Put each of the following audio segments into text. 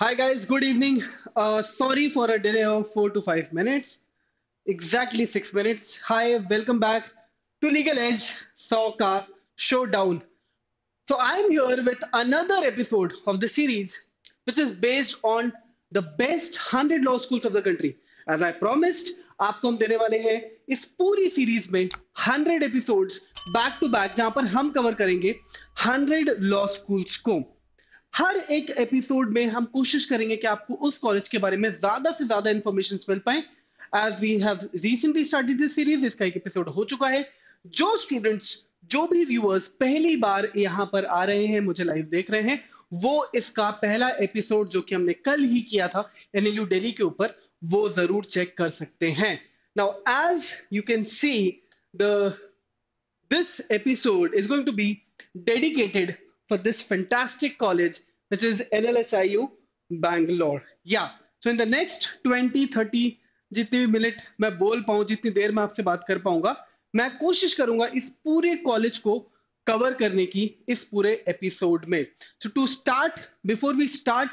Hi guys, good evening. Uh, sorry for a delay of four to five minutes, exactly six minutes. Hi, welcome back to Legal Edge Soccer Showdown. So i am here with another episode of the series, which is based on the best 100 law schools of the country. As I promised, आपको हम देने वाले हैं इस पूरी series में hundred episodes back to back जहां पर हम कवर करेंगे हंड्रेड लॉ स्कूल्स को हर एक एपिसोड में हम कोशिश करेंगे कि आपको उस कॉलेज के बारे में ज्यादा से ज्यादा इंफॉर्मेशन मिल पाए as we have recently started this series इसका एक एपिसोड हो चुका है जो स्टूडेंट्स जो भी व्यूअर्स पहली बार यहां पर आ रहे हैं मुझे लाइव देख रहे हैं वो इसका पहला एपिसोड जो कि हमने कल ही किया था एनएलयू दिल्ली के ऊपर वो जरूर चेक कर सकते हैं now as you can see the this episode is going to be dedicated for this fantastic college, which is NLSIU Bangalore. Yeah. So in the next 20, 30, जितनी भी मिनट मैं बोल पाऊँ जितनी देर में आपसे बात कर पाऊंगा मैं कोशिश करूंगा इस पूरे कॉलेज को कवर करने की इस पूरे एपिसोड में so to start before we start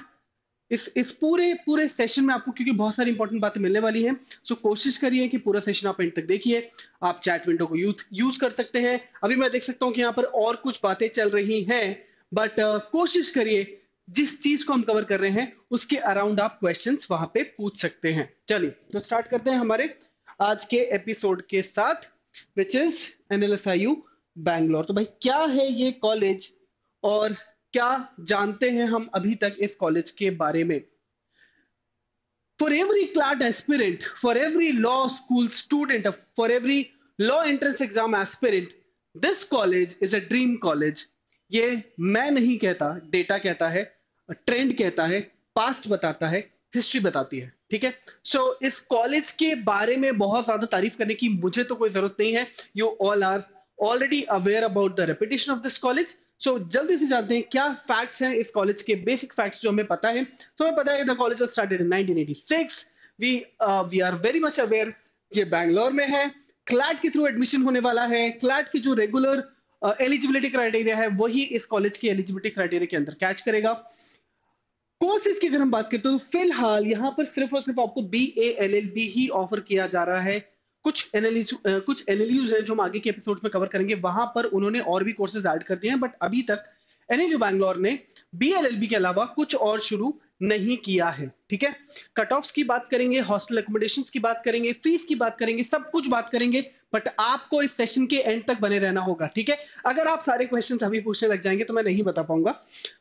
इस इस पूरे पूरे सेशन में आपको क्योंकि बहुत सारी इंपॉर्टेंट बातें मिलने वाली हैं सो कोशिश करिए कि पूरा सेशन आप एंड तक देखिए आप चैट विंडो को यूज यूज कर सकते हैं अभी मैं देख सकता हूं कि यहाँ पर और कुछ बातें चल रही हैं बट uh, कोशिश करिए जिस चीज को हम कवर कर रहे हैं उसके अराउंड आप क्वेश्चन वहां पे पूछ सकते हैं चलिए तो स्टार्ट करते हैं हमारे आज के एपिसोड के साथ which is N L S I U Bangalore तो भाई क्या है ये कॉलेज और क्या जानते हैं हम अभी तक इस कॉलेज के बारे में for every CLAT aspirant for every law school student for every law entrance exam aspirant this college is a dream college ये मैं नहीं कहता डेटा कहता है ट्रेंड कहता है पास्ट बताता है हिस्ट्री बताती है ठीक है सो so, इस कॉलेज के बारे में बहुत ज्यादा तारीफ करने की मुझे तो कोई जरूरत नहीं है you all are already aware about the reputation of this college so so, जल्दी से जानते हैं क्या फैक्ट्स हैं इस कॉलेज के बेसिक फैक्ट्स जो हमें पता है तो हमें पता है the college started in 1986 we we are very much aware ये बैंगलोर में है क्लैट के थ्रू एडमिशन होने वाला है क्लैट की जो रेगुलर एलिजिबिलिटी क्राइटेरिया है वही इस कॉलेज की एलिजिबिलिटी क्राइटेरिया के अंदर कैच करेगा कोर्सेज की अगर हम बात करते तो फिलहाल यहाँ पर सिर्फ और सिर्फ आपको B A L L B ही ऑफर किया जा रहा है कुछ एनालिस कुछ एनालिज हैं जो हम आगे के एपिसोड में कवर करेंगे वहां पर उन्होंने और भी कोर्सेज ऐड कर दिए हैं बट अभी तक एनएलयू बैंगलोर ने बी के अलावा कुछ और शुरू नहीं किया है ठीक है कट ऑफ की बात करेंगे हॉस्टल एकोमोडेशन की बात करेंगे फीस की बात करेंगे सब कुछ बात करेंगे बट आपको इस सेशन के एंड तक बने रहना होगा ठीक है अगर आप सारे क्वेश्चन अभी पूछने लग जाएंगे तो मैं नहीं बता पाऊंगा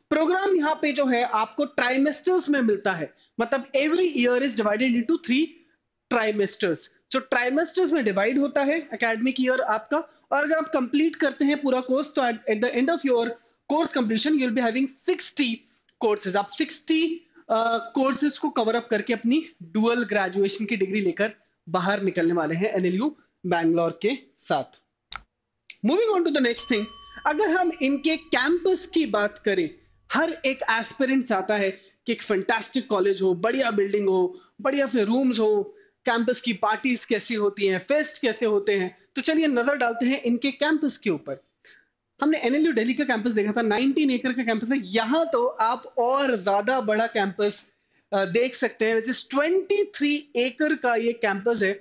प्रोग्राम यहाँ पे जो है आपको ट्राइमेस्टर्स में मिलता है मतलब every year is divided into three trimesters so trimesters में डिवाइड होता है अकेडमिक ईयर आपका और अगर आप कंप्लीट करते हैं पूरा कोर्स तो at the end of your course completion you will be having 60 courses आप 60 कोर्सेज uh, को कवर अप करके अपनी डुअल ग्रेजुएशन की डिग्री लेकर बाहर निकलने वाले हैं एनएलयू बैंगलोर के साथ moving on to the next thing अगर हम इनके कैंपस की बात करें हर एक एस्पिरेंट चाहता है कि एक फैंटास्टिक कॉलेज हो बढ़िया बिल्डिंग हो बढ़िया से रूम्स हो कैंपस की पार्टीज कैसी होती हैं फेस्ट कैसे होते हैं तो चलिए नजर डालते हैं इनके कैंपस के ऊपर हमने एनएलयू दिल्ली का कैंपस देखा था 19 एकड़ का कैंपस है यहाँ तो आप और ज्यादा बड़ा कैंपस देख सकते हैं जिस 23 एकड़ का ये कैंपस है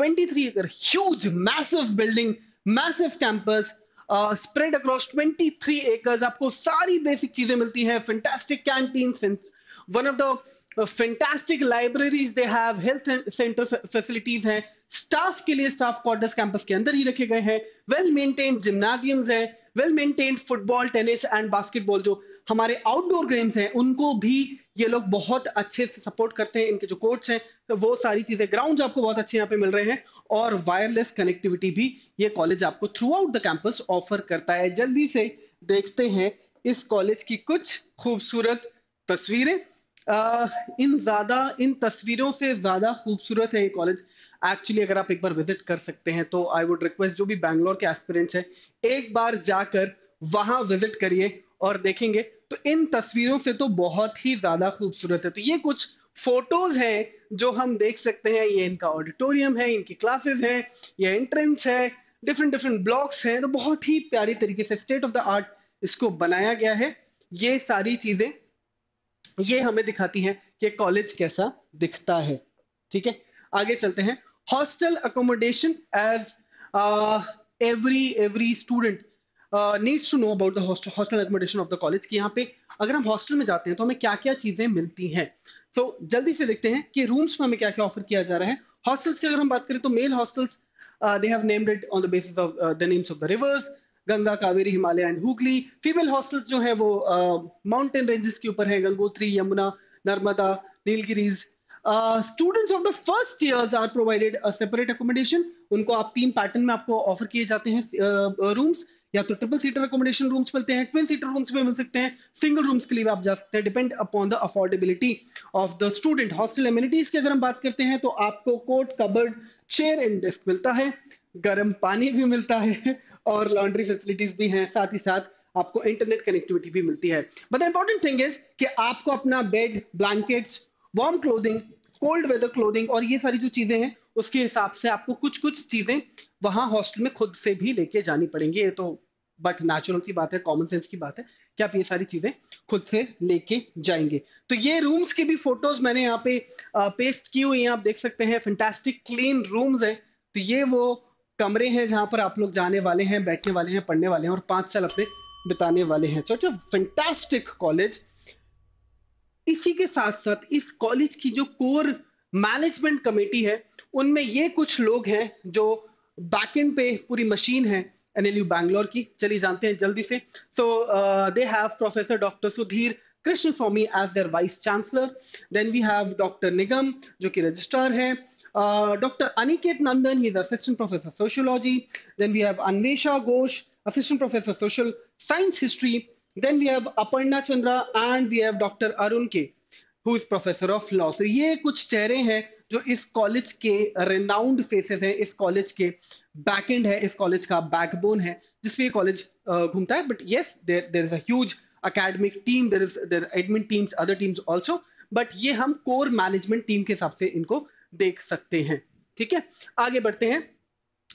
23 एकड़ huge massive building massive campus spread across 23 acres आपको सारी बेसिक चीजें मिलती हैं fantastic canteen one of the uh, libraries they have health centre facilities हैं स्टाफ के लिए स्टाफ क्वार्टर्स कैंपस के अंदर ही रखे गए हैं वेल मेंटेन्ड जिम्नाजियम्स हैं well maintained football tennis and basketball जो हमारे आउटडोर गेम्स हैं उनको भी ये लोग बहुत अच्छे से सपोर्ट करते हैं इनके जो कोर्ट्स हैं तो वो सारी चीजें ग्राउंड आपको बहुत अच्छे यहाँ पे मिल रहे हैं और वायरलेस कनेक्टिविटी भी ये कॉलेज आपको throughout the campus offer करता है जल्दी से देखते हैं इस कॉलेज की कुछ खूबसूरत तस्वीरें इन ज़्यादा इन तस्वीरों से ज़्यादा खूबसूरत है ये कॉलेज एक्चुअली अगर आप एक बार विजिट कर सकते हैं तो आई वुड रिक्वेस्ट जो भी बैंगलोर के एस्पिरेंट्स हैं एक बार जाकर वहाँ विजिट करिए और देखेंगे तो इन तस्वीरों से तो बहुत ही ज़्यादा खूबसूरत है तो ये कुछ फोटोज हैं जो हम देख सकते हैं ये इनका ऑडिटोरियम है इनकी क्लासेस हैं ये एंट्रेंस है डिफरेंट डिफरेंट ब्लॉक्स हैं तो बहुत ही प्यारी तरीके से स्टेट ऑफ द आर्ट इसको बनाया गया है ये सारी चीज़ें ये हमें दिखाती है कि कॉलेज कैसा दिखता है ठीक है आगे चलते हैं hostel accommodation as every every student needs to know about the hostel accommodation of the college कि यहाँ पे अगर हम हॉस्टल में जाते हैं तो हमें क्या क्या चीजें मिलती हैं सो so, जल्दी से देखते हैं कि रूम्स में हमें क्या क्या ऑफर किया जा रहा है हॉस्टल्स की अगर हम बात करें तो male hostels they have named it on the basis of the names of the rivers Ganga Kaveri Himalaya and Hooghly female hostels जो है वो माउंटेन रेंजेस के ऊपर है Gangotri Yamuna Narmada Nilgiris students of the first years are provided separate accommodation उनको आप तीन पैटर्न में आपको ऑफर किए जाते हैं रूम्स uh, या तो ट्रिपल सीटर अकोमोडेशन रूम्स मिलते हैं ट्विन सीटर रूम्स में मिल सकते हैं सिंगल रूम्स के लिए भी आप जा सकते हैं depend upon the affordability of the student hostel amenities की अगर हम बात करते हैं तो आपको coat cupboard chair and desk मिलता है गर्म पानी भी मिलता है और लॉन्ड्री फैसिलिटीज भी हैं साथ ही साथ आपको इंटरनेट कनेक्टिविटी भी मिलती है बट इंपॉर्टेंट थिंग इज कि आपको अपना bed blankets warm clothing cold weather clothing और ये सारी जो चीजें हैं उसके हिसाब से आपको कुछ कुछ चीजें वहां हॉस्टल में खुद से भी लेके जानी पड़ेंगी ये तो बट नेचुरल सी बात है कॉमन सेंस की बात है कि आप ये सारी चीजें खुद से लेके जाएंगे तो ये रूम्स की भी फोटोज मैंने यहाँ पे पेस्ट की हुई हैं आप देख सकते हैं फैंटास्टिक क्लीन रूम्स हैं तो ये वो कमरे हैं जहां पर आप लोग जाने वाले हैं बैठने वाले हैं पढ़ने वाले हैं और पांच साल अपने बिताने वाले हैं सो फैंटास्टिक कॉलेज इसी के साथ साथ इस कॉलेज की जो कोर मैनेजमेंट कमेटी है उनमें ये कुछ लोग हैं जो बैकएंड पे पूरी मशीन है एनएलयू बैंगलोर की चलिए जानते हैं जल्दी से so they have professor doctor Sudhir Krishna Swamy as their vice chancellor then we have doctor Nigam जो कि रजिस्ट्रार है doctor Aniket Nandan he is assistant professor sociology then we have Anvesha Ghosh assistant professor social science history then we have Aparna Chandra and we have doctor Arun K who is professor of law so ये कुछ चेहरे हैं जो इस college के रेनाउंड फेसेस हैं इस कॉलेज के बैकएंड है इस कॉलेज का बैकबोन है जिसमें ये कॉलेज घूमता है but yes there there is a academic team there is there admin teams other teams also but ये हम कोर मैनेजमेंट टीम के हिसाब से इनको देख सकते हैं ठीक है आगे बढ़ते हैं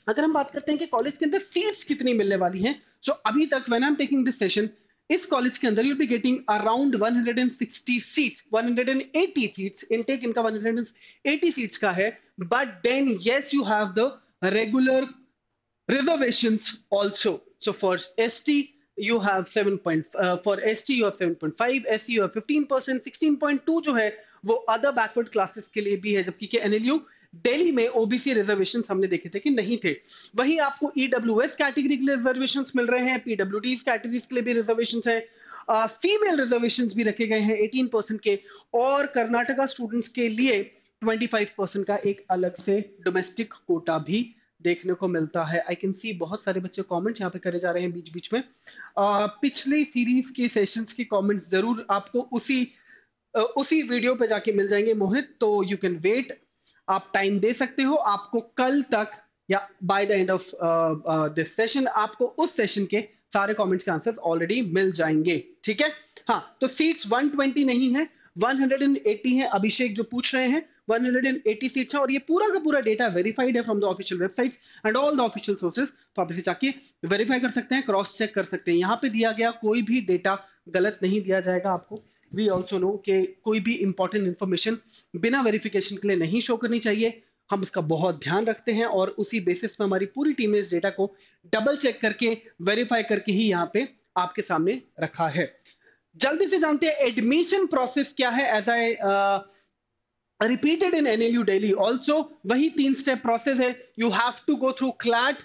अगर हम बात करते हैं कि कॉलेज के अंदर सीट्स कितनी मिलने वाली हैं सो अभी तक when I am taking this session इस कॉलेज के अंदर you be getting around 160 seats 180 seats intake इनका 180 सीट्स का है but then yes you have the regular reservation also so for S T you have seven point for S T you seven point five S C you है वो other backward classes के लिए भी है जबकि N L you Delhi में OBC reservation हमने देखे थे कि नहीं थे वहीं आपको ईडब्ल्यू एस कैटेगरी के लिए रिजर्वेशन मिल रहे हैं पीडब्ल्यू डी कैटेगरीज के लिए भी रिजर्वेशन है फीमेल रिजर्वेशन भी रखे गए हैं एटीन परसेंट के और कर्नाटका स्टूडेंट्स के लिए ट्वेंटी फाइव परसेंट का एक अलग से डोमेस्टिक कोटा भी देखने को मिलता है आई कैन सी बहुत सारे बच्चे कॉमेंट्स यहाँ पे करे जा रहे हैं बीच बीच में आ, पिछले सीरीज के सेशंस के कॉमेंट्स जरूर आपको उसी उसी वीडियो पे जाके मिल जाएंगे मोहित तो यू कैन वेट आप टाइम दे सकते हो आपको कल तक या by the end of this session आपको उस सेशन के सारे कमेंट्स के आंसर्स ऑलरेडी मिल जाएंगे ठीक है हाँ तो सीट्स 120 नहीं है 180 है अभिषेक जो पूछ रहे हैं 180 सीट्स है और ये पूरा का पूरा डेटा वेरीफाइड है from the official websites and all the official sources तो आप इसे जाके वेरीफाई कर सकते हैं क्रॉस चेक कर सकते हैं यहाँ पे दिया गया कोई भी डेटा गलत नहीं दिया जाएगा आपको वी ऑल्सो नो कि कोई भी इंपॉर्टेंट इन्फॉर्मेशन बिना वेरिफिकेशन के लिए नहीं शो करनी चाहिए हम उसका बहुत ध्यान रखते हैं और उसी बेसिस पर हमारी पूरी टीम ने इस डेटा को डबल चेक करके वेरीफाई करके ही यहाँ पे आपके सामने रखा है जल्दी से जानते हैं एडमिशन प्रोसेस क्या है as I repeated in N L U Delhi also वही तीन स्टेप प्रोसेस है you have to go through CLAT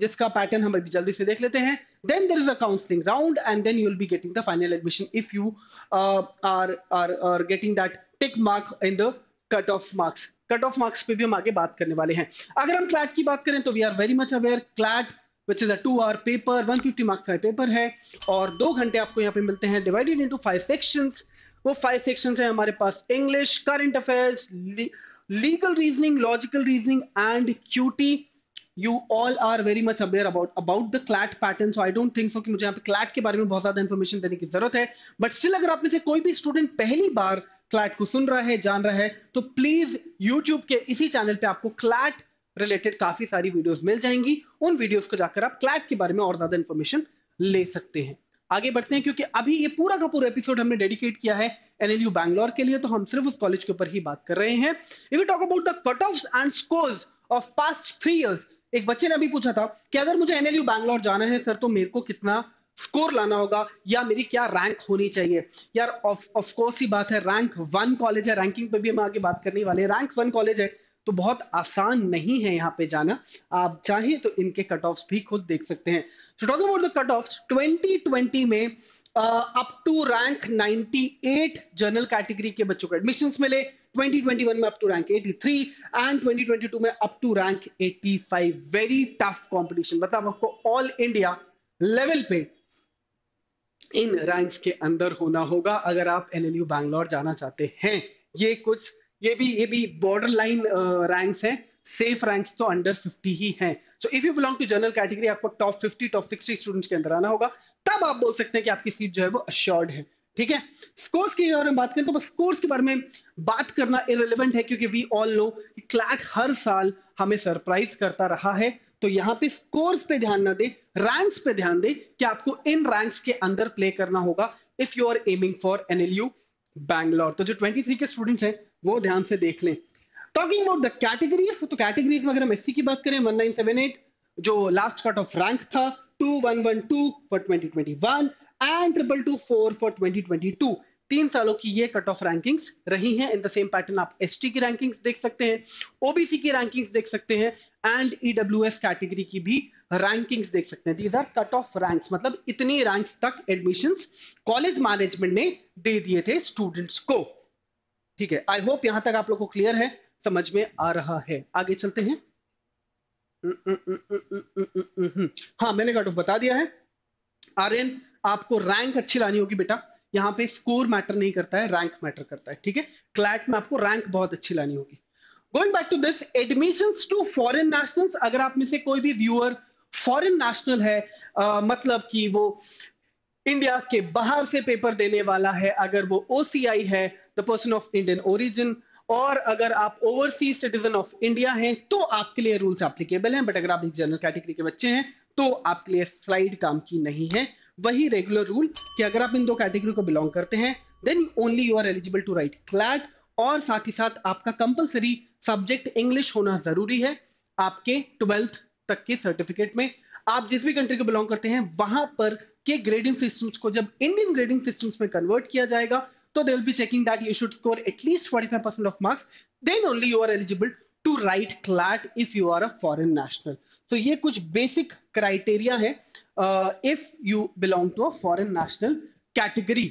जिसका पैटर्न हम अभी जल्दी से देख लेते हैं then there is a counselling round and then you will be getting the final admission if you uh, are are are getting that tick mark in the cut off marks. Cut off marks पे भी हम आगे बात करने वाले हैं अगर हम क्लैट की बात करें तो we are very much aware CLAT which is a two hour paper 150 marks का पेपर है और दो घंटे आपको यहाँ पे मिलते हैं डिवाइडेड इनटू फाइव सेक्शंस वो फाइव सेक्शंस हैं हमारे पास English current affairs legal reasoning logical reasoning and QT you all are very much aware about about the CLAT pattern so I don't think so कि मुझे यहाँ पे CLAT के बारे में बहुत ज्यादा इन्फॉर्मेशन देने की जरूरत है बट स्टिल अगर आप में से कोई भी स्टूडेंट पहली बार क्लैट को सुन रहा है जान रहा है तो प्लीज यूट्यूब के इसी चैनल पे आपको क्लैट रिलेटेड काफी सारी वीडियोस मिल जाएंगी उन वीडियोस को जाकर आप क्लैट के बारे में और ज्यादा इन्फॉर्मेशन ले सकते हैं आगे बढ़ते हैं क्योंकि अभी ये पूरा का पूरा एपिसोड हमने डेडिकेट किया है एनएलयू बैंगलोर के लिए तो हम सिर्फ उस कॉलेज के ऊपर ही बात कर रहे हैं if you talk about the cut off and scores of past three years एक बच्चे ने अभी पूछा था कि अगर मुझे एनएलयू बैंगलोर जाना है सर तो मेरे को कितना स्कोर लाना होगा या मेरी क्या रैंक होनी चाहिए यार ऑफ कोर्स ही बात है रैंक वन कॉलेज है रैंकिंग पे भी हम आगे बात करने वाले हैं रैंक वन कॉलेज है तो बहुत आसान नहीं है यहाँ पे जाना आप चाहे तो इनके कट ऑफ भी खुद देख सकते हैं so, talking about the cut off 2020 में up to rank 98 general category के बच्चों को एडमिशन मिले 2021 में अप टू रैंक 83 एंड 2022 में up to rank 85 very tough competition मतलब आपको ऑल इंडिया लेवल पे इन रैंक्स के अंदर होना होगा अगर आप एनएलयू बैंगलोर जाना चाहते हैं ये कुछ ये भी ये भी बॉर्डर लाइन रैंक्स हैं सेफ रैंक्स तो अंडर 50 ही हैं so if you belong to general category आपको टॉप 50 टॉप 60 स्टूडेंट्स के अंदर आना होगा तब आप बोल सकते हैं कि आपकी सीट जो है वो अश्योर्ड है ठीक है स्कोर्स के बारे में बात करें तो बस स्कोर्स के बारे में बात करना इरेलीवेंट है क्योंकि वी ऑल नो क्लैट हर साल हमें सरप्राइज करता रहा है तो यहाँ पे स्कोर्स पे ध्यान ना दे रैंक्स पे ध्यान दे कि आपको इन रैंक्स के अंदर प्ले करना होगा if you are aiming for NLU Bangalore तो जो 23 के स्टूडेंट्स हैं वो ध्यान से देख लें टॉकिंग अबाउट द कैटेगरीज तो कैटेगरीज में अगर हम एससी की बात करें वन जो लास्ट कट ऑफ रैंक था two one one two for 2021 and triple two four for twenty twenty two तीन सालों की ये कट ऑफ रैंकिंग्स रही हैं इन द सेम पैटर्न आप एस की रैंकिंग्स देख सकते हैं ओबीसी की रैंकिंग्स देख सकते हैं एंड ईडब्ल्यू कैटेगरी की भी रैंकिंग्स देख सकते हैं these are cut off ranks मतलब इतनी रैंक्स तक एडमिशंस कॉलेज मैनेजमेंट ने दे दिए थे स्टूडेंट्स को ठीक है आई होप यहां तक आप लोग को क्लियर है समझ में आ रहा है आगे चलते हैं हाँ मैंने कट ऑफ बता दिया है आर्यन आपको रैंक अच्छी लानी होगी बेटा यहाँ पे स्कोर मैटर नहीं करता है रैंक मैटर करता है ठीक है क्लैट में आपको रैंक बहुत अच्छी लानी होगी going back to this admission to foreign national अगर आप में से कोई भी व्यूअर फॉरन नेशनल है आ, मतलब कि वो इंडिया के बाहर से पेपर देने वाला है अगर वो ओसीआई है the person of Indian origin और अगर आप ओवरसीज सिटीजन ऑफ इंडिया हैं तो आपके लिए रूल्स एप्लीकेबल हैं बट अगर आप एक जनरल कैटेगरी के बच्चे हैं तो आपके लिए स्लाइड काम की नहीं है वही रेगुलर रूल कि अगर आप इन दो कैटेगरी को बिलोंग करते हैं then only you are eligible to write CLAT और साथ ही साथ आपका कंपलसरी सब्जेक्ट इंग्लिश होना जरूरी है आपके ट्वेल्थ तक के सर्टिफिकेट में आप जिस भी कंट्री को बिलोंग करते हैं वहां पर के ग्रेडिंग सिस्टम्स को जब इंडियन ग्रेडिंग सिस्टम्स में कन्वर्ट किया जाएगा तो they will be checking that you should score at least 45% of marks then only you are eligible to write CLAT if you are a foreign national तो ये कुछ basic criteria है if you belong to a foreign national category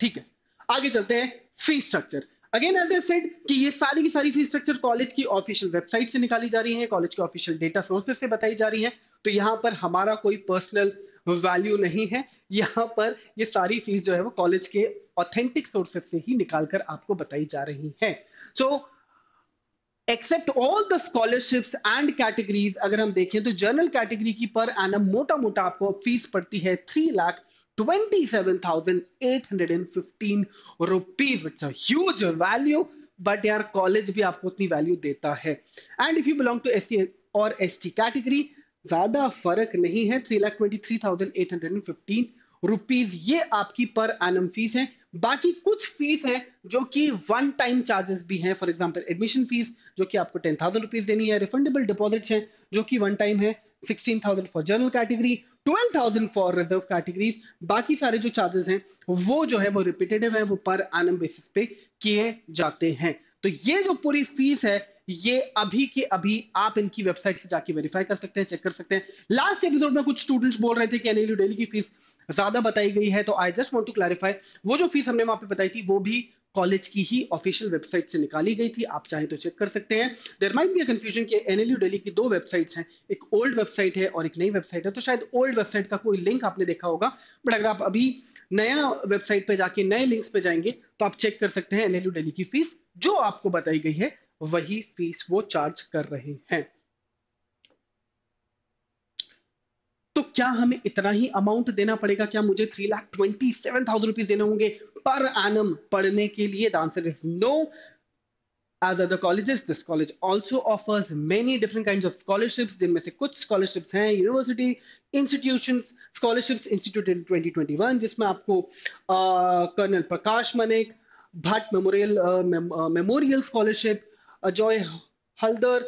ठीक है आगे चलते हैं fee structure again as I said कि ये सारी की सारी फी स्ट्रक्चर कॉलेज की ऑफिशियल वेबसाइट से निकाली जा रही है कॉलेज के ऑफिशियल डेटा सोर्सेज से बताई जा रही है तो यहां पर हमारा कोई पर्सनल वैल्यू नहीं है यहां पर ये सारी फीस जो है वो कॉलेज के ऑथेंटिक सोर्सेज से ही निकाल कर आपको बताई जा रही है so so, except all the scholarships and categories अगर हम देखें तो जनरल कैटेगरी की पर एनम मोटा मोटा आपको फीस पड़ती है three lakh twenty seven thousand eight hundred and fifteen rupees it's huge value but यार कॉलेज भी आपको उतनी वैल्यू देता है and if you belong to S और एस कैटेगरी ज्यादा फर्क नहीं है three lakh twenty three thousand eight hundred and fifteen rupees ये आपकी पर एनम फीस है बाकी कुछ फीस है जो कि वन टाइम चार्जेस भी हैं फॉर एग्जांपल एडमिशन फीस जो कि आपको टेन थाउजेंड रुपीज देनी है रिफंडेबल डिपॉजिट है जो कि वन टाइम है sixteen thousand for general category twelve thousand for reserve categories बाकी सारे जो चार्जेस हैं वो जो है वो रिपीटेटिव है वो पर एनम बेसिस पे किए जाते हैं तो ये जो पूरी फीस है ये अभी के अभी आप इनकी वेबसाइट से जाके वेरीफाई कर सकते हैं चेक कर सकते हैं लास्ट एपिसोड में कुछ स्टूडेंट्स बोल रहे थे कि एनएलयू डेली की फीस ज्यादा बताई गई है तो I just want to clarify वो जो फीस हमने वहां पर बताई थी वो भी कॉलेज की ही ऑफिशियल वेबसाइट से निकाली गई थी आप चाहें तो चेक कर सकते हैं देर माइंड बी कंफ्यूजन कि एनएलयू डेली की दो वेबसाइट्स हैं एक ओल्ड वेबसाइट है और एक नई वेबसाइट है तो शायद ओल्ड वेबसाइट का कोई लिंक आपने देखा होगा बट अगर आप अभी नया वेबसाइट पे जाके नए लिंक्स पे जाएंगे तो आप चेक कर सकते हैं एनएलयू डेली की फीस जो आपको बताई गई है वही फीस वो चार्ज कर रहे हैं तो क्या हमें इतना ही अमाउंट देना पड़ेगा क्या मुझे three lakh twenty seven thousand rupees देने होंगे पर एनम पढ़ने के लिए the answer is no as other colleges this college also offers many different kind of scholarship जिनमें से कुछ स्कॉलरशिप हैं university institution scholarship institute in twenty twenty one जिसमें आपको colonel Prakash Manik Bhatt memorial memorial scholarship Ajoy Haldar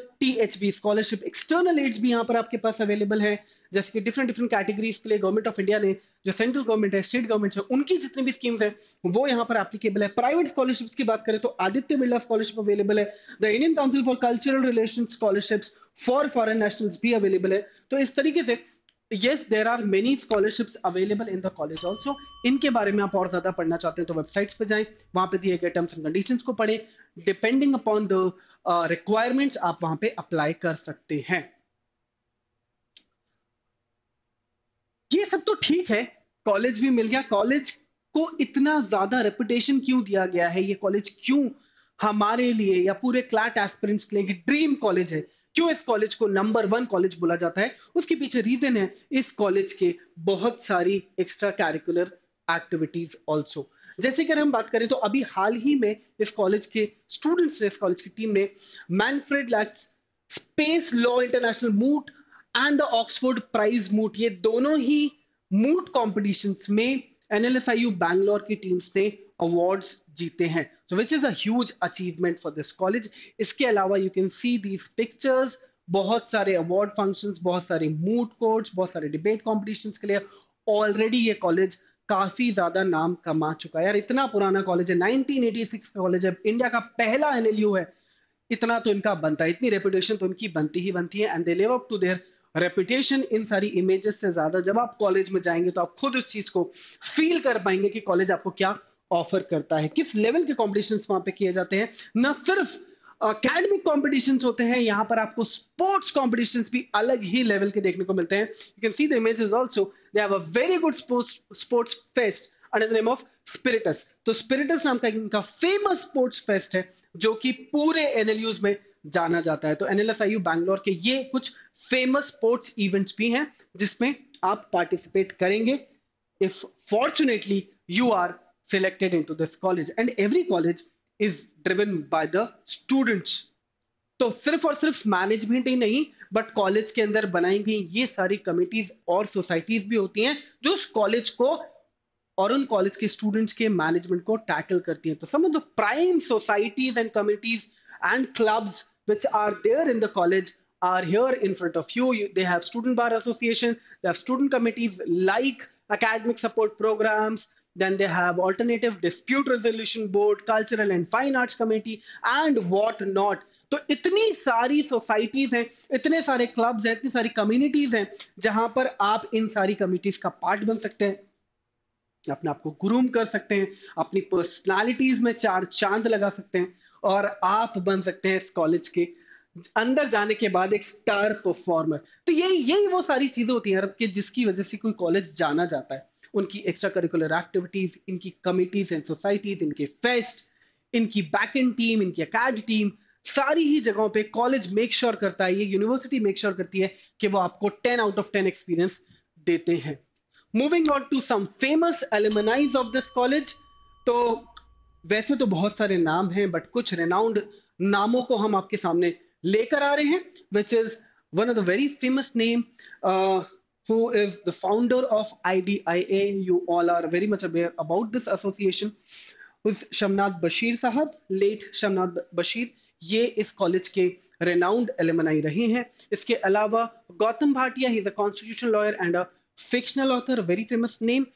B scholarship external aids भी यहाँ पर आपके पास अवेलेबल है जैसे कि डिफरेंट डिफरेंट कैटेगरीज के लिए गवर्नमेंट ऑफ इंडिया ने जो सेंट्रल गवर्नमेंट है स्टेट गवर्नमेंट है उनकी जितनी भी स्कीम्स है वो यहाँ पर एप्लीकेबल है प्राइवेट स्कॉलरशिप की बात करें तो आदित्य बिरला स्कॉलरशिप अवेलेबल है the Indian council for cultural relation scholarship for foreign national भी अवेलेबल है तो इस तरीके से yes there are many scholarships available in the college also इनके बारे में आप और ज्यादा पढ़ना चाहते हैं तो वेबसाइट्स पर जाएं वहां पर दिए गए टर्म्स एंड कंडीशन को पढ़ें डिपेंडिंग अपॉन द रिक्वायरमेंट्स आप वहां पे अप्लाई कर सकते हैं ये सब तो ठीक है कॉलेज भी मिल गया कॉलेज को इतना ज्यादा रेपुटेशन क्यों दिया गया है ये कॉलेज क्यों हमारे लिए या पूरे क्लैट एस्पिरेंट्स के लिए ड्रीम कॉलेज है क्यों इस कॉलेज को नंबर वन कॉलेज बोला जाता है उसके पीछे रीजन है इस कॉलेज के बहुत सारी एक्स्ट्रा कैरिकुलर एक्टिविटीज ऑल्सो जैसे कि अगर हम बात करें तो अभी हाल ही में इस कॉलेज के स्टूडेंट्स ने इस कॉलेज की टीम ने Manfred Lachs space law international moot and the Oxford prize moot ये दोनों ही मूट कॉम्पिटिशन में एनएलएसआईयू बैंगलोर की टीम्स ने अवार्ड्स जीते हैं so which is a achievement for this college इसके अलावा you can see these pictures बहुत सारे अवार्ड फंक्शंस बहुत सारे मूड कोर्ट्स बहुत सारे डिबेट कॉम्पिटिशन्स के लिए ऑलरेडी ये कॉलेज काफी ज्यादा नाम कमा चुका है यार इतना पुराना कॉलेज है 1986 का कॉलेज है इंडिया का पहला एनएलयू है इतना तो इनका बनता है इतनी रेपुटेशन तो इनकी बनती ही बनती है and they live up to their reputation इन सारी इमेजेस से ज्यादा जब आप कॉलेज में जाएंगे तो आप खुद उस चीज को फील कर पाएंगे कि कॉलेज आपको क्या ऑफर करता है किस लेवल के कॉम्पिटिशन वहां पे किए जाते हैं न सिर्फ अकेडमिक कॉम्पिटिशन होते हैं यहाँ पर आपको स्पोर्ट्स कॉम्पिटिशन भी अलग ही लेवल के देखने को मिलते हैं you can see the image is also they have a very good sports sports fest under the name of spirits तो स्पिरिटस नाम का इनका फेमस स्पोर्ट्स फेस्ट है जो कि पूरे एनएलयूज में जाना जाता है तो एनएलएस आई बैंगलोर के ये कुछ फेमस स्पोर्ट्स इवेंट्स भी हैं जिसमें आप पार्टिसिपेट करेंगे if fortunately you are selected into this college and every college is driven by the students तो सिर्फ और सिर्फ मैनेजमेंट ही नहीं बट कॉलेज के अंदर बनाई गई ये सारी कमिटीज और सोसाइटीज भी होती हैं जो उस कॉलेज को और उन कॉलेज के स्टूडेंट्स के मैनेजमेंट को टैकल करती हैं तो समझ दो prime societies and committees and clubs which are there in the college are here in front of you they have student bar association they have student committees like academic support programs Then they have alternative dispute resolution board, cultural and fine arts committee, and what not. तो इतनी सारी societies हैं इतने सारे clubs हैं इतनी सारी communities हैं जहां पर आप इन सारी कमिटीज का पार्ट बन सकते हैं अपने आप को ग्रूम कर सकते हैं अपनी पर्सनालिटीज में चार चांद लगा सकते हैं और आप बन सकते हैं इस कॉलेज के अंदर जाने के बाद एक स्टार परफॉर्मर तो यही यही वो सारी चीजें होती हैं के जिसकी वजह से कोई कॉलेज जाना जाता है उनकी एक्स्ट्रा करिकुलर एक्टिविटीज इनकी कमिटीज एंड सोसाइटीज इनके फेस्ट इनकी बैक एंड टीम इनकी अकेड टीम सारी ही जगहों पे कॉलेज मेक श्योर करता है ये यूनिवर्सिटी मेक श्योर करती है कि वो आपको ten out of ten experience देते हैं moving on to some famous alumni of this college तो वैसे तो बहुत सारे नाम हैं बट कुछ रेनाउंड नामों को हम आपके सामने लेकर आ रहे हैं which is one of the very famous name who is the founder of IBIA. You all are very much aware about this association. Who's Shamnad Bashir Sahab, late Shamnad Bashir. ये इस कॉलेज के रेनाउंड alumni रहे हैं इसके अलावा Gautam Bhatia he is a constitution lawyer and a fictional author very famous name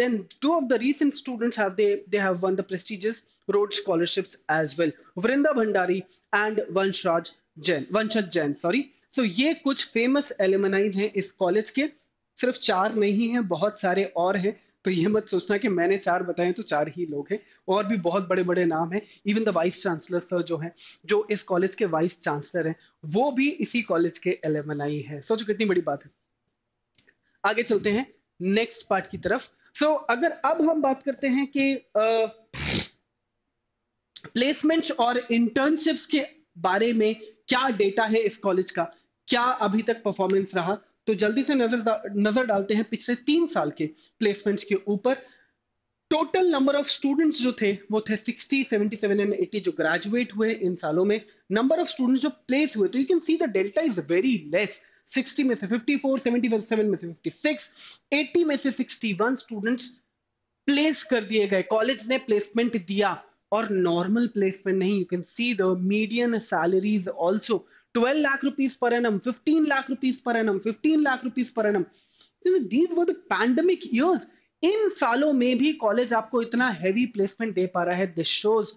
then two of the recent students have they they have won the prestigious Rhodes scholarships as well Vrinda Bhandari and Vanshraj Jain Vanshaj Jain sorry so ये कुछ famous एलिमनाइज हैं इस college के सिर्फ चार नहीं हैं बहुत सारे और हैं तो ये मत सोचना कि मैंने चार बताए तो चार ही लोग हैं और भी बहुत बड़े बड़े नाम हैं even the vice chancellor sir जो हैं जो इस कॉलेज के वाइस चांसलर हैं वो भी इसी कॉलेज के एलेमनाई है सोचो कितनी बड़ी बात है आगे चलते हैं नेक्स्ट पार्ट की तरफ सो so, अगर अब हम बात करते हैं कि प्लेसमेंट्स और इंटर्नशिप्स के बारे में क्या डेटा है इस कॉलेज का क्या अभी तक परफॉर्मेंस रहा तो जल्दी से नजर नजर डालते हैं पिछले तीन साल के प्लेसमेंट्स के ऊपर टोटल नंबर ऑफ स्टूडेंट्स जो थे वो थे 60, 77 एंड 80 जो ग्रेजुएट हुए इन सालों में नंबर ऑफ स्टूडेंट्स जो प्लेस हुए तो you can see the delta is very less 60 में से 54, 77 में से 56, 80 में से 61 स्टूडेंट्स प्लेस कर दिए गए कॉलेज ने प्लेसमेंट दिया और नॉर्मल प्लेसमेंट नहीं you can see the medium salaries also twelve lakh rupees per annum fifteen lakh rupees per annum fifteen lakh rupees per annum these were pandemic years इन सालों में भी कॉलेज आपको इतना हैवी प्लेसमेंट दे पा रहा है दिस शोज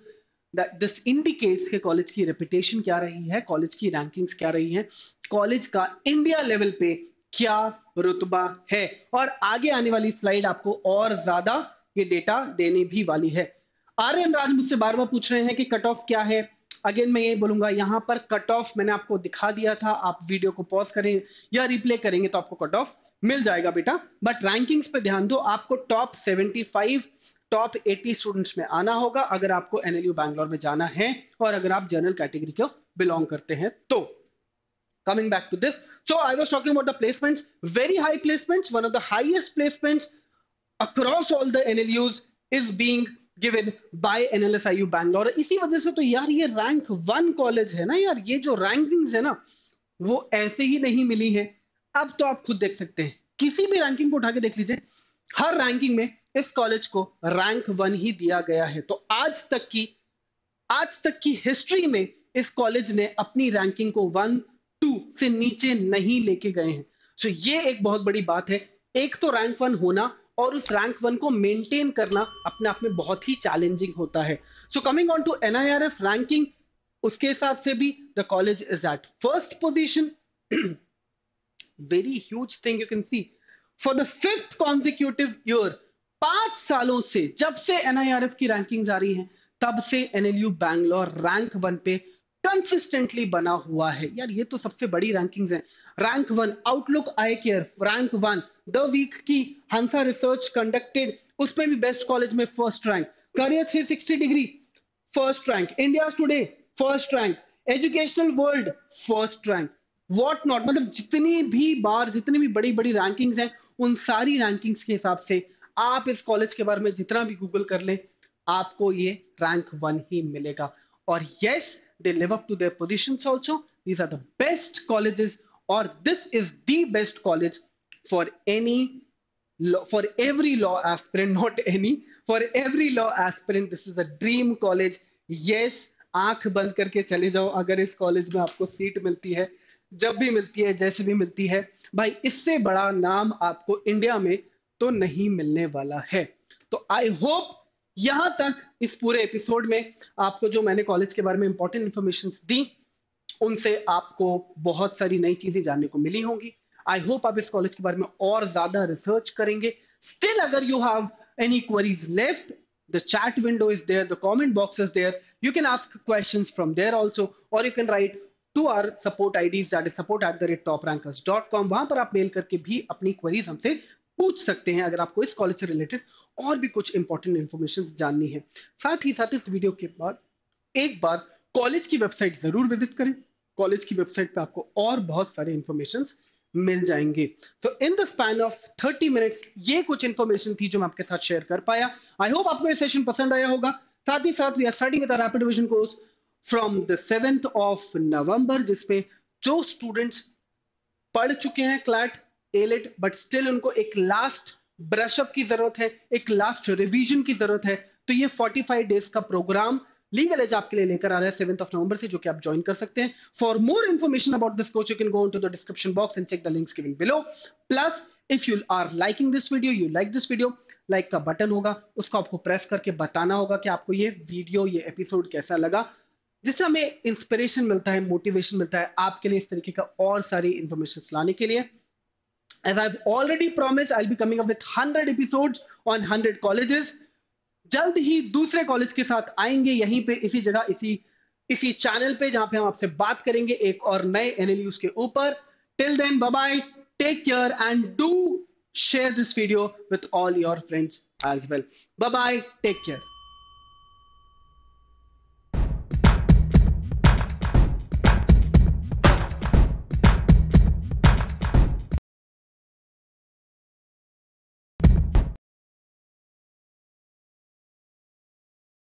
दिस इंडिकेट्स के कॉलेज की रेपुटेशन क्या रही है कॉलेज की रैंकिंग्स क्या रही है कॉलेज का इंडिया लेवल पे क्या रुतबा है और आगे आने वाली स्लाइड आपको और ज्यादा ये डेटा देने भी वाली है आर्यन राज मुझसे बार बार पूछ रहे हैं कि कट ऑफ क्या है अगेन मैं यही बोलूंगा यहां पर कट ऑफ मैंने आपको दिखा दिया था आप वीडियो को पॉज करें या रिप्ले करेंगे तो आपको कट ऑफ मिल जाएगा बेटा बट रैंकिंग्स पे ध्यान दो आपको टॉप 75 टॉप 80 स्टूडेंट्स में आना होगा अगर आपको एनएलयू बैंगलोर में जाना है और अगर आप जनरल कैटेगरी को बिलोंग करते हैं तो coming back to this so I was talking about the placements very high placements one of the highest placements across all the NLUs is being given by NLSIU Bangalore इसी वजह से तो यार ये रैंक वन कॉलेज है ना यार ये जो रैंकिंग्स है ना वो ऐसे ही नहीं मिली है अब तो आप खुद देख सकते हैं किसी भी रैंकिंग को उठा के देख लीजिए हर रैंकिंग में इस कॉलेज को रैंक वन ही दिया गया है तो आज तक की आज तक की हिस्ट्री में इस कॉलेज ने अपनी रैंकिंग को वन टू से नीचे नहीं लेके गए हैं सो ये एक बहुत बड़ी बात है एक तो रैंक वन होना और उस रैंक वन को मेंटेन करना अपने आप में बहुत ही चैलेंजिंग होता है so coming on to an ranking उसके हिसाब से भी the college is at first position very huge thing you can see for the fifth consecutive year पांच सालों से जब से एनआईआरएफ की रैंकिंग जारी है तब से एनएलयू बैंगलोर रैंक वन पे कंसिस्टेंटली बना हुआ है यार ये तो सबसे बड़ी रैंकिंग्स हैं rank one Outlook I care rank one the Week की हंसा रिसर्च कंडक्टेड उसमें भी बेस्ट कॉलेज में first rank career three sixty degree first rank India Today first rank Educational World first rank what not मतलब जितनी भी बार जितनी भी बड़ी बड़ी रैंकिंग्स हैं उन सारी रैंकिंग्स के हिसाब से आप इस कॉलेज के बारे में जितना भी गूगल कर ले आपको ये रैंक वन ही मिलेगा or yes they live up to their positions also these are the best colleges or this is the best college for any for every law aspirant not any for every law aspirant this is a dream college yes आंख बंद करके चले जाओ अगर इस college में आपको seat मिलती है जब भी मिलती है जैसे भी मिलती है भाई इससे बड़ा नाम आपको इंडिया में तो नहीं मिलने वाला है तो आई होप यहां तक इस पूरे एपिसोड में आपको जो मैंने कॉलेज के बारे में इंपॉर्टेंट इन्फॉर्मेशन दी उनसे आपको बहुत सारी नई चीजें जानने को मिली होंगी आई होप आप इस कॉलेज के बारे में और ज्यादा रिसर्च करेंगे स्टिल अगर you have any queries left the chat window is there the comment box is there you can ask question from there also और you can write to our support ID support at the rate top rankers dot com वहां पर आप mail करके भी अपनी queries हमसे पूछ सकते हैं अगर आपको इस कॉलेज से रिलेटेड और भी कुछ इंपॉर्टेंट इन्फॉर्मेशन जाननी है साथ ही साथ इस वीडियो के बाद एक बार कॉलेज की वेबसाइट जरूर विजिट करें कॉलेज की वेबसाइट पे आपको और बहुत सारे इंफॉर्मेशन मिल जाएंगे तो in the span of thirty minutes ये कुछ इन्फॉर्मेशन थी जो मैं आपके साथ शेयर कर पाया आई होप आपको ये सेशन पसंद आया होगा साथ ही साथ we are starting with rapid revision course from the seventh of November जिसपे जो स्टूडेंट्स पढ़ चुके हैं क्लैट एलिट बट स्टिल उनको एक लास्ट ब्रशअप की जरूरत है एक लास्ट रिवीजन की जरूरत है तो ये 45 डेज का प्रोग्राम लीगल एज आपके लिए लेकर आ रहा है सेवेंथ ऑफ नवंबर से जो कि आप ज्वाइन कर सकते हैं for more information about this coach you can go to the description box and check the links giving below plus if you are liking this video you like this video like का button होगा उसको आपको press करके बताना होगा कि आपको ये वीडियो ये एपिसोड कैसा लगा जिससे हमें इंस्पिरेशन मिलता है मोटिवेशन मिलता है आपके लिए इस तरीके का और सारी इंफॉर्मेशन लाने के लिए As I've already promised, I'll be coming up with 100 episodes on 100 colleges. जल्द ही दूसरे कॉलेज के साथ आएंगे यहीं पे इसी जगह इसी इसी चैनल पे जहां पे हम आपसे बात करेंगे एक और नए एनएलयूज के ऊपर till then bye take care and do share this video with all your friends as well bye take care